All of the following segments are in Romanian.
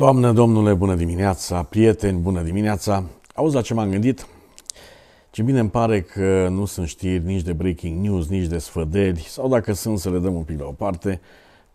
Doamne, domnule, bună dimineața, prieteni, bună dimineața. Auzi la ce m-am gândit? Ce bine îmi pare că nu sunt știri nici de breaking news, nici de sfădeli, sau dacă sunt să le dăm un pic la o parte,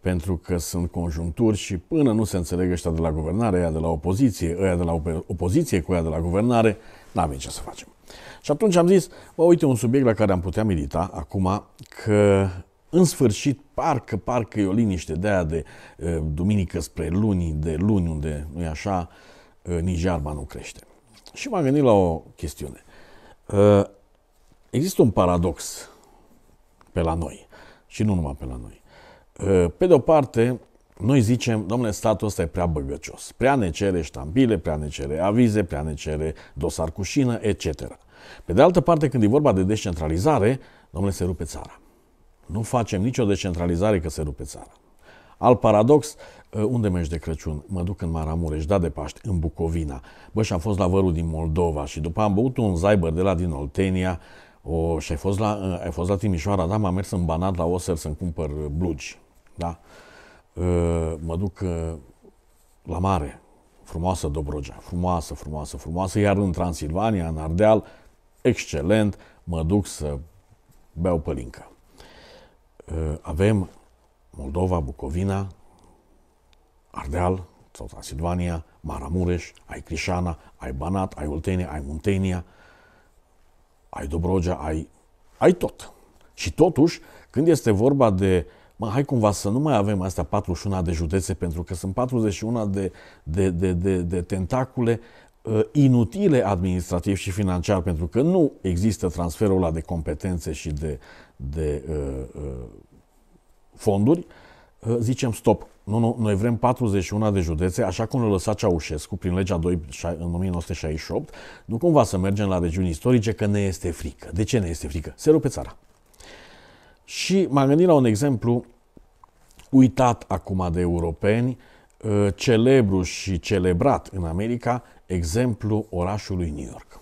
pentru că sunt conjuncturi și până nu se înțeleg ăștia de la guvernare, ăia de la opoziție, ăia de la opoziție cu ăia de la guvernare, n-avem ce să facem. Și atunci am zis, bă, uite un subiect la care am putea medita acum, că în sfârșit, parcă, parcă e o liniște de aia de uh, duminică spre luni, de luni unde nu e așa, uh, nici iarba nu crește. Și m-am gândit la o chestiune. Uh, există un paradox pe la noi și nu numai pe la noi. Pe de o parte, noi zicem, domnule, statul ăsta e prea băgăcios, prea ne cere ștampile, prea ne cere avize, prea ne cere dosar cu șină, etc. Pe de altă parte, când e vorba de descentralizare, domnule, se rupe țara. Nu facem nicio decentralizare că se rupe țara. Al paradox, uh, unde mergi de Crăciun? Mă duc în Maramureș, da de Paști, în Bucovina. Bă, și am fost la vărul din Moldova și după am băut un zaibăr de la din Oltenia o, și ai fost, la, uh, ai fost la Timișoara, da, m-am mers în Banat la Oser să-mi cumpăr uh, blugi, da? Mă duc la mare, frumoasă Dobrogea, frumoasă, frumoasă, frumoasă, iar în Transilvania, în Ardeal, excelent, mă duc să beau pălincă. Eh, avem Moldova, Bucovina, Ardeal sau Transilvania, Maramureș, ai Crișana, ai Banat, ai Oltenia, ai Muntenia, ai Dobrogea, ai, ai tot. Și totuși, când este vorba de mă, hai cumva să nu mai avem astea 41 de județe, pentru că sunt 41 de, de, de, de, de tentacule Uh, inutile administrativ și financiar, pentru că nu există transferul ăla de competențe și de, de uh, uh, fonduri, zicem stop. Nu, nu, noi vrem 41 de județe, așa cum le lăsa Ceaușescu prin legea 2 în 1968, nu cumva să mergem la regiuni istorice că ne este frică. De ce ne este frică? Se rupe țara. Și m-am gândit la un exemplu uitat acum de europeni, celebru și celebrat în America, exemplu orașului New York.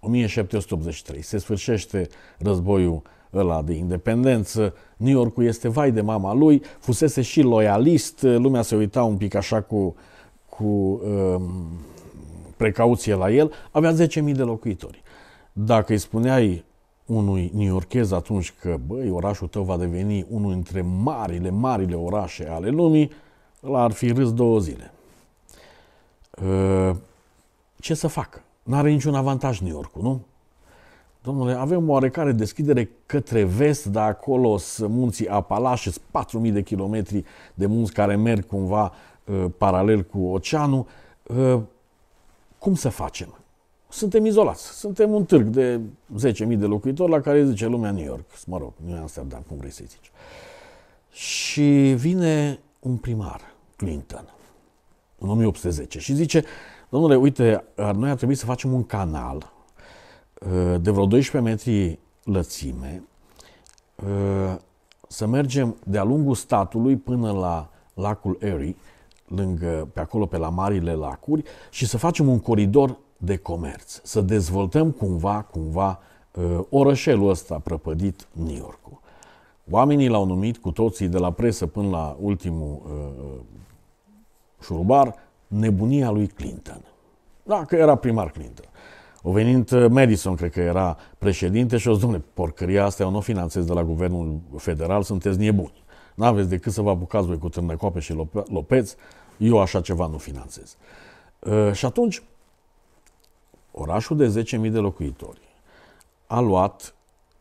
1783 se sfârșește războiul ăla de independență, New Yorkul este vai de mama lui, fusese și loialist, lumea se uita un pic așa cu, cu um, precauție la el, avea 10.000 de locuitori. Dacă îi spuneai unui newyorkez atunci că, băi, orașul tău va deveni unul dintre marile, marile orașe ale lumii, l ar fi râs două zile. Uh, ce să facă? N-are niciun avantaj New York, nu? Domnule, avem oarecare deschidere către vest, dar acolo sunt munții Apalache, 4.000 de kilometri de munți care merg cumva uh, paralel cu oceanul. Uh, cum să facem? Suntem izolați. Suntem un târg de 10.000 de locuitori la care zice lumea New York, mă rog, asta? Amsterdam, cum vrei să zici. Și vine un primar, Clinton, în 1810 și zice, domnule, uite, noi ar trebui să facem un canal uh, de vreo 12 metri lățime, uh, să mergem de-a lungul statului până la lacul Erie, lângă, pe acolo, pe la marile lacuri, și să facem un coridor de comerț, să dezvoltăm cumva, cumva, uh, orășelul ăsta prăpădit, New York. Oamenii l-au numit cu toții, de la presă până la ultimul șurubar, nebunia lui Clinton. Da, că era primar Clinton. O venit uh, Madison, cred că era președinte, și o zice, porcăria asta eu nu o finanțez de la guvernul federal, sunteți nebuni. N-aveți decât să vă apucați voi cu târnăcoape și lopeți, eu așa ceva nu finanțez. Uh, și atunci, orașul de 10.000 de locuitori a luat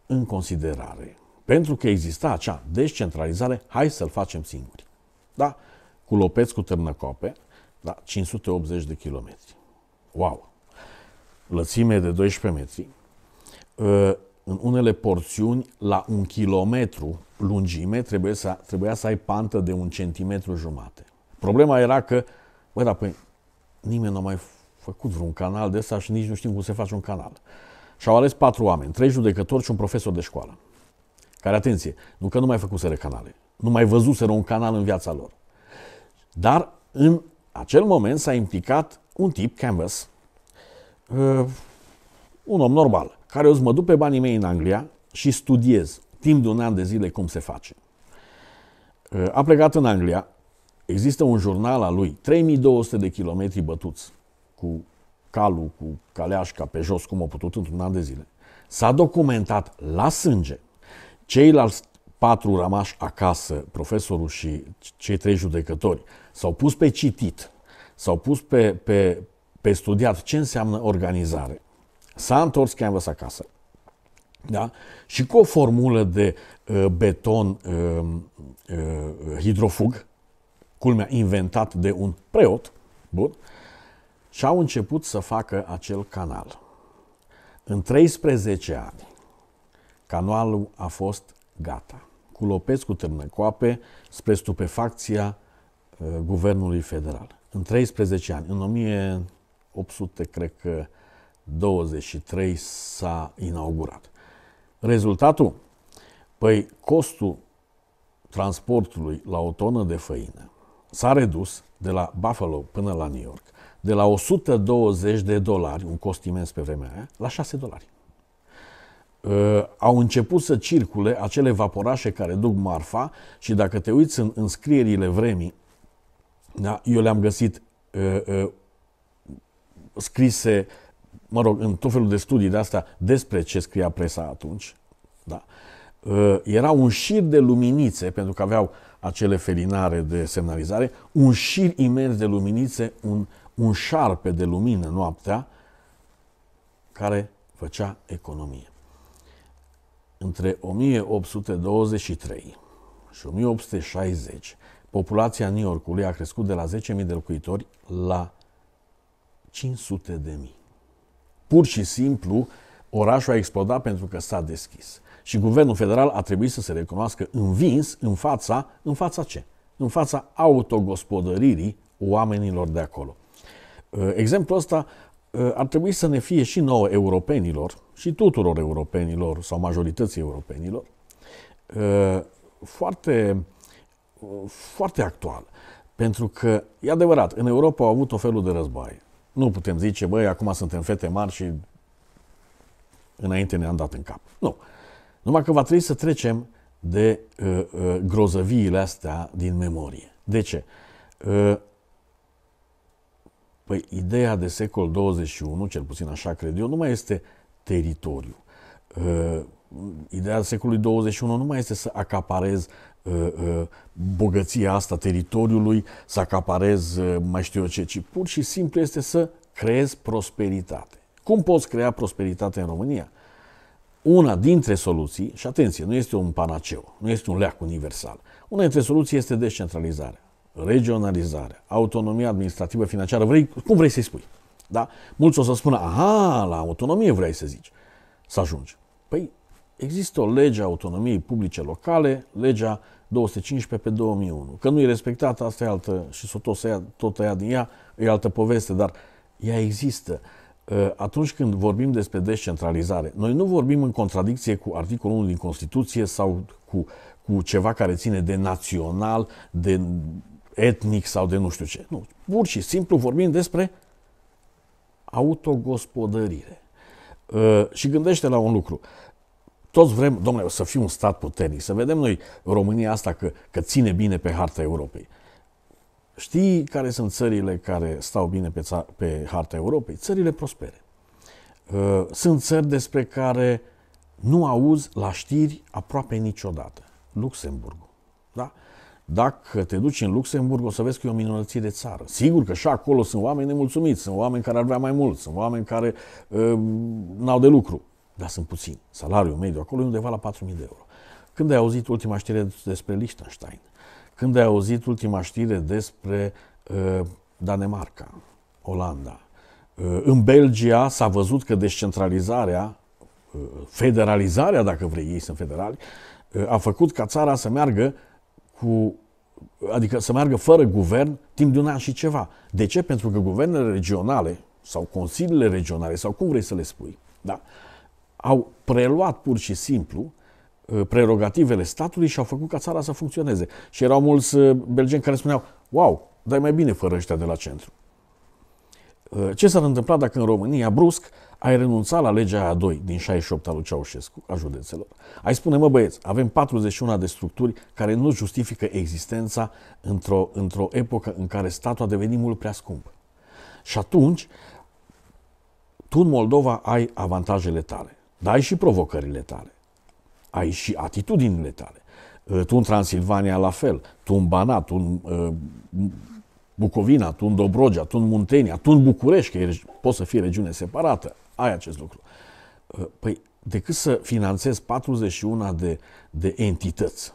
în considerare, pentru că exista acea descentralizare, hai să-l facem singuri. Da? cu Lopez cu Târnăcope, da, 580 de kilometri. Wow! Lățime de 12 metri, ă, în unele porțiuni, la un kilometru lungime, trebuie să, trebuia să ai pantă de un centimetru jumate. Problema era că, bă, da, păi, nimeni nu a mai făcut vreun canal de ăsta și nici nu știm cum se face un canal. Și au ales patru oameni, trei judecători și un profesor de școală. Care, atenție, nu că nu mai făcuseră canale, nu mai văzuseră un canal în viața lor. Dar în acel moment s-a implicat un tip, Canvas, uh, un om normal, care o să mă duc pe banii mei în Anglia și studiez timp de un an de zile cum se face. Uh, a plecat în Anglia, există un jurnal al lui, 3200 de kilometri bătuți, cu calul, cu caleașca pe jos, cum a putut într-un an de zile. S-a documentat la sânge ceilalți patru rămași acasă, profesorul și cei trei judecători, s-au pus pe citit, s-au pus pe, pe, pe studiat ce înseamnă organizare. S-a întors Canvas acasă. Da? Și cu o formulă de uh, beton uh, uh, hidrofug, culmea inventat de un preot, bun, și au început să facă acel canal. În 13 ani, canalul a fost Gata. Cu Lopescu cu târnăcoape spre stupefacția uh, guvernului federal. În 13 ani, în 1800, cred că 23 s-a inaugurat. Rezultatul? Păi costul transportului la o tonă de făină s-a redus de la Buffalo până la New York de la 120 de dolari, un cost imens pe vremea aia, la 6 dolari. Uh, au început să circule acele vaporașe care duc marfa și dacă te uiți în înscrierile vremii, da, eu le-am găsit uh, uh, scrise, mă rog, în tot felul de studii de asta despre ce scria presa atunci. Da. Uh, era un șir de luminițe, pentru că aveau acele felinare de semnalizare, un șir imens de luminițe, un, un șarpe de lumină noaptea, care făcea economie. Între 1823 și 1860, populația New Yorkului a crescut de la 10.000 de locuitori la 500.000. Pur și simplu, orașul a explodat pentru că s-a deschis. Și guvernul federal a trebuit să se recunoască învins în fața, în fața ce? În fața autogospodăririi oamenilor de acolo. Ă, exemplul ăsta Eh, ar trebui să ne fie și nouă europenilor, și tuturor europenilor sau majorității europenilor, eh, foarte, foarte actual. Pentru că, e adevărat, în Europa au avut o felul de război. Nu putem zice, băi, acum suntem fete mari și înainte ne-am dat în cap. Nu. Numai că va trebui să trecem de uh, uh, grozăviile astea din memorie. De ce? Uh, Păi ideea de secol 21, cel puțin așa cred eu, nu mai este teritoriu. Uh, ideea secolului 21 nu mai este să acaparez uh, uh, bogăția asta teritoriului, să acaparez mai știu eu ce, ci pur și simplu este să creez prosperitate. Cum poți crea prosperitate în România? Una dintre soluții, și atenție, nu este un panaceu, nu este un leac universal, una dintre soluții este descentralizarea. Regionalizare, autonomie administrativă, financiară, vrei, cum vrei să-i spui. Da? Mulți o să spună, aha, la autonomie vrei să zici, să ajungi. Păi există o lege a autonomiei publice locale, legea 215 pe 2001. Că nu e respectată, asta e altă, și s-o tot, ia, tot tăia din ea, e altă poveste, dar ea există. Ă, atunci când vorbim despre descentralizare, noi nu vorbim în contradicție cu articolul 1 din Constituție sau cu, cu ceva care ține de național, de etnic sau de nu știu ce. Nu, pur și simplu vorbim despre autogospodărire. Uh, și gândește la un lucru. Toți vrem, domnule, să fim un stat puternic, să vedem noi România asta că, că ține bine pe harta Europei. Știi care sunt țările care stau bine pe, ța- pe harta Europei? Țările prospere. Uh, sunt țări despre care nu auzi la știri aproape niciodată. Luxemburgul. Da? Dacă te duci în Luxemburg, o să vezi că e o minunăție de țară. Sigur că și acolo sunt oameni nemulțumiți, sunt oameni care ar vrea mai mult, sunt oameni care uh, n-au de lucru, dar sunt puțini. Salariul mediu acolo e undeva la 4.000 de euro. Când ai auzit ultima știre despre Liechtenstein? Când ai auzit ultima știre despre uh, Danemarca, Olanda? Uh, în Belgia s-a văzut că descentralizarea, uh, federalizarea, dacă vrei, ei sunt federali, uh, a făcut ca țara să meargă cu adică să meargă fără guvern timp de un an și ceva. De ce? Pentru că guvernele regionale sau consiliile regionale sau cum vrei să le spui, da, au preluat pur și simplu uh, prerogativele statului și au făcut ca țara să funcționeze. Și erau mulți uh, belgeni care spuneau, wow, dai mai bine fără ăștia de la centru. Uh, ce s-ar întâmpla dacă în România, brusc, ai renunțat la legea A2 din 68 a lui Ceaușescu, a județelor? Ai spune, mă băieți, avem 41 de structuri care nu justifică existența într-o, într-o epocă în care statul a devenit mult prea scump. Și atunci, tu în Moldova ai avantajele tale, dar ai și provocările tale, ai și atitudinile tale. Uh, tu în Transilvania la fel, tu în Banat, tu în uh, Bucovina, Tun Dobrogea, Tun Muntenia, Tun București, că e, poate să fie regiune separată, ai acest lucru. Uh, păi, decât să finanțez 41 de, de entități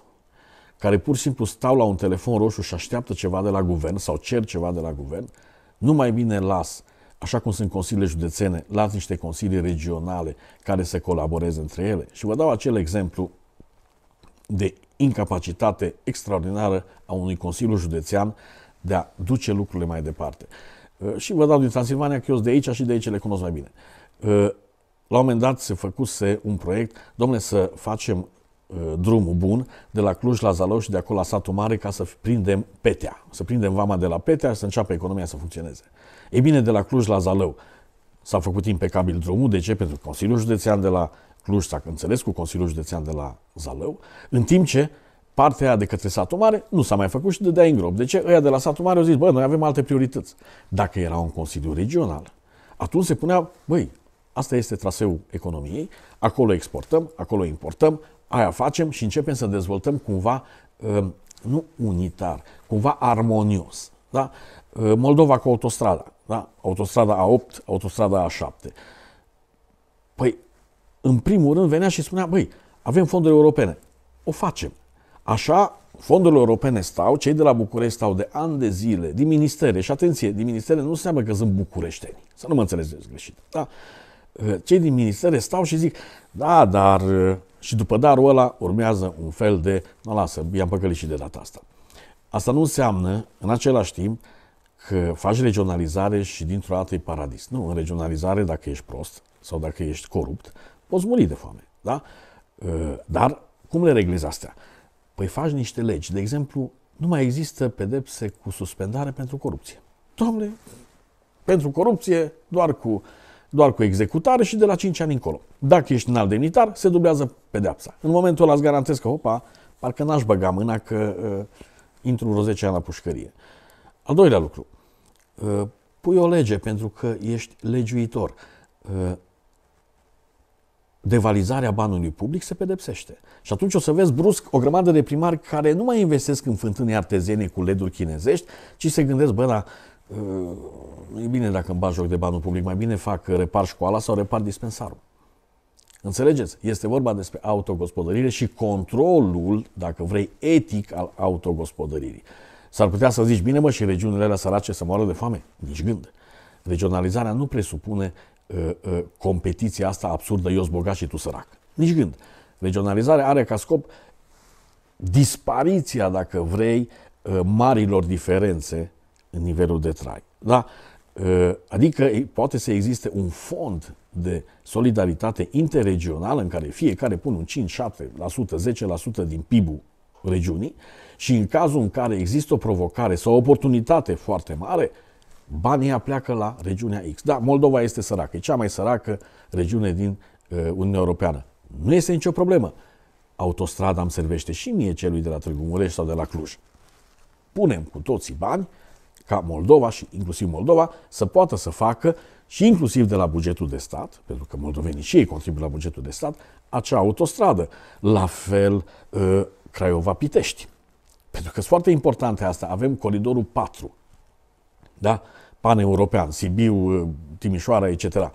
care pur și simplu stau la un telefon roșu și așteaptă ceva de la guvern sau cer ceva de la guvern, nu mai bine las, așa cum sunt consiliile județene, las niște consilii regionale care să colaboreze între ele. Și vă dau acel exemplu de incapacitate extraordinară a unui consiliu județean de a duce lucrurile mai departe. Uh, și vă dau din Transilvania că eu sunt de aici și de aici le cunosc mai bine. Uh, la un moment dat se făcuse un proiect, domne, să facem uh, drumul bun de la Cluj la Zalău și de acolo la Satul Mare ca să prindem Petea, să prindem vama de la Petea și să înceapă economia să funcționeze. Ei bine, de la Cluj la Zalău s-a făcut impecabil drumul. De ce? Pentru Consiliul Județean de la Cluj s-a înțeles cu Consiliul Județean de la Zalău, în timp ce partea aia de către satul mare nu s-a mai făcut și dădea de în grob. De ce? Ăia de la satul mare au zis, bă, noi avem alte priorități. Dacă era un consiliu regional, atunci se punea, băi, asta este traseul economiei, acolo exportăm, acolo importăm, aia facem și începem să dezvoltăm cumva, um, nu unitar, cumva armonios. Da? Uh, Moldova cu autostrada, da? autostrada A8, autostrada A7. Păi, în primul rând venea și spunea, băi, avem fonduri europene, o facem. Așa, fondurile europene stau, cei de la București stau de ani de zile, din ministere, și atenție, din ministere nu înseamnă că sunt bucureșteni, să nu mă înțelegeți greșit, da? Eh, cei din ministere stau și zic, da, dar eh, și după darul ăla urmează un fel de, nu lasă, i-am păcălit și de data asta. Asta nu înseamnă, în același timp, că faci regionalizare și dintr-o dată e paradis. Nu, în regionalizare, dacă ești prost sau dacă ești corupt, poți muri de foame. Da? Eh, dar cum le reglezi astea? Păi faci niște legi. De exemplu, nu mai există pedepse cu suspendare pentru corupție. Doamne, pentru corupție doar cu, doar cu executare și de la 5 ani încolo. Dacă ești înalt demnitar, se dublează pedeapsa. În momentul ăla îți garantez că, opa, parcă n-aș băga mâna că uh, intru vreo 10 ani la pușcărie. Al doilea lucru, uh, pui o lege pentru că ești legiuitor. Uh, devalizarea banului public se pedepsește. Și atunci o să vezi brusc o grămadă de primari care nu mai investesc în fântâne artezene cu leduri chinezești, ci se gândesc, bă, nu da, uh, e bine dacă îmi bag joc de banul public, mai bine fac uh, repar școala sau repar dispensarul. Înțelegeți? Este vorba despre autogospodărire și controlul, dacă vrei, etic al autogospodăririi. S-ar putea să zici, bine mă, și regiunile alea sărace să moară de foame? Nici gând. Deci Regionalizarea nu presupune uh, uh, competiția asta absurdă, eu bogat și tu sărac. Nici gând. Deci Regionalizarea are ca scop dispariția, dacă vrei, uh, marilor diferențe în nivelul de trai. Da? Uh, adică poate să existe un fond de solidaritate interregională în care fiecare pune un 5, 7%, 10% din PIB-ul regiunii și în cazul în care există o provocare sau o oportunitate foarte mare, banii pleacă la regiunea X. Da, Moldova este săracă, e cea mai săracă regiune din uh, Uniunea Europeană. Nu este nicio problemă. Autostrada îmi servește și mie celui de la Târgu Mureș sau de la Cluj. Punem cu toții bani ca Moldova și inclusiv Moldova să poată să facă și inclusiv de la bugetul de stat, pentru că moldovenii și ei contribuie la bugetul de stat, acea autostradă. La fel uh, Craiova-Pitești. Pentru că sunt foarte importante asta. Avem coridorul 4 da? european, Sibiu, uh, Timișoara, etc.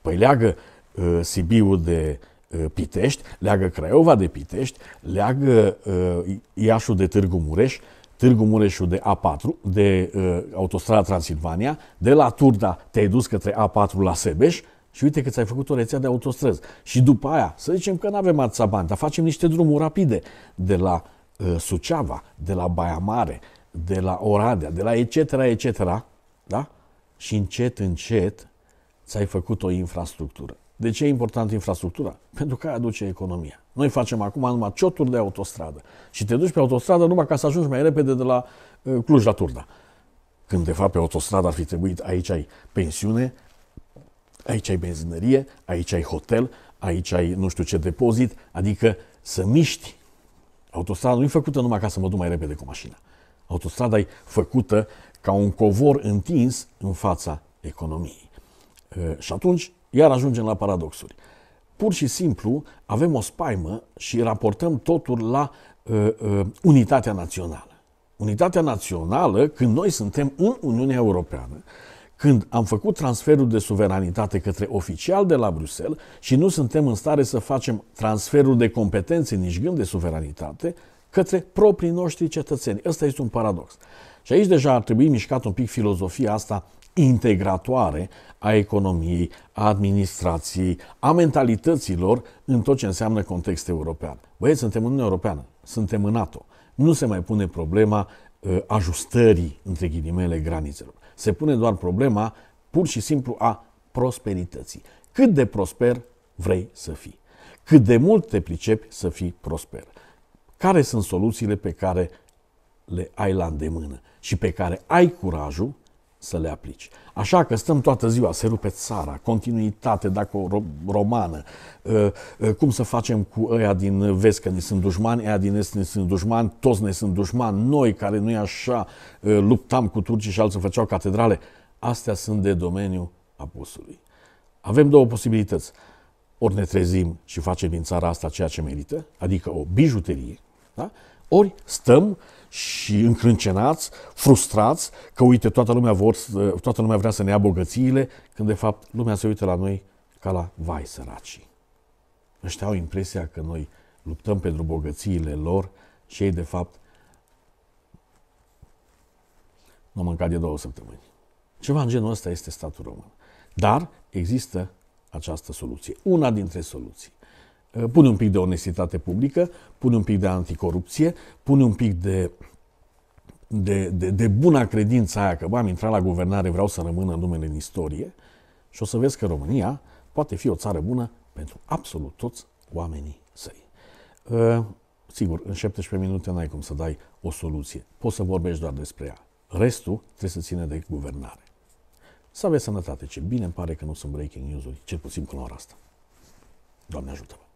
Păi leagă uh, Sibiu de uh, Pitești, leagă Craiova de Pitești, leagă uh, Iașul de Târgu Mureș, Târgu Mureșul de A4, de uh, autostrada Transilvania, de la Turda te-ai dus către A4 la Sebeș și uite că ți-ai făcut o rețea de autostrăzi. Și după aia, să zicem că nu avem atâția bani, dar facem niște drumuri rapide de la uh, Suceava, de la Baia Mare, de la Oradea, de la etc., etc., da? Și încet, încet, ți-ai făcut o infrastructură. De ce e importantă infrastructura? Pentru că aduce economia. Noi facem acum numai cioturi de autostradă și te duci pe autostradă numai ca să ajungi mai repede de la uh, Cluj la Turda. Când de fapt pe autostradă ar fi trebuit aici ai pensiune, aici ai benzinărie, aici ai hotel, aici ai nu știu ce depozit, adică să miști. Autostrada nu e făcută numai ca să mă duc mai repede cu mașina. Autostrada e făcută ca un covor întins în fața economiei. Și atunci, iar ajungem la paradoxuri. Pur și simplu avem o spaimă și raportăm totul la uh, uh, unitatea națională. Unitatea națională, când noi suntem în Uniunea Europeană, când am făcut transferul de suveranitate către oficial de la Bruxelles și nu suntem în stare să facem transferul de competențe, nici gând de suveranitate, către proprii noștri cetățeni. Ăsta este un paradox. Și aici deja ar trebui mișcat un pic filozofia asta integratoare a economiei, a administrației, a mentalităților în tot ce înseamnă context european. Băieți, suntem în Uniunea Europeană, suntem în NATO. Nu se mai pune problema uh, ajustării, între ghilimele, granițelor. Se pune doar problema pur și simplu a prosperității. Cât de prosper vrei să fii? Cât de mult te pricepi să fii prosper? care sunt soluțiile pe care le ai la îndemână și pe care ai curajul să le aplici. Așa că stăm toată ziua, se rupe țara, continuitate, dacă o romană, ă, ă, cum să facem cu ăia din vest că ne sunt dușmani, ăia din est ne sunt dușmani, toți ne sunt dușmani, noi care nu e așa, ă, luptam cu turcii și alții făceau catedrale. Astea sunt de domeniul apusului. Avem două posibilități. Ori ne trezim și facem din țara asta ceea ce merită, adică o bijuterie, da? Ori stăm și încrâncenați, frustrați, că uite, toată lumea, vor, toată lumea vrea să ne ia bogățiile, când de fapt lumea se uită la noi ca la vai săracii. Ăștia au impresia că noi luptăm pentru bogățiile lor și ei de fapt nu mâncat de două săptămâni. Ceva în genul ăsta este statul român. Dar există această soluție, una dintre soluții. Eh, pune un pic de onestitate publică, pune un pic de anticorupție, pune un pic de, de, de, de bună credință aia că bă, am intrat la guvernare, vreau să rămână numele în istorie și o să vezi că România poate fi o țară bună pentru absolut toți oamenii săi. Uh, sigur, în 17 minute n-ai cum să dai o soluție. Poți să vorbești doar despre ea. Restul trebuie să ține de guvernare. Să aveți sănătate. Ce bine îmi pare că nu sunt breaking news-uri, cel puțin până la ora asta. Doamne ajută mă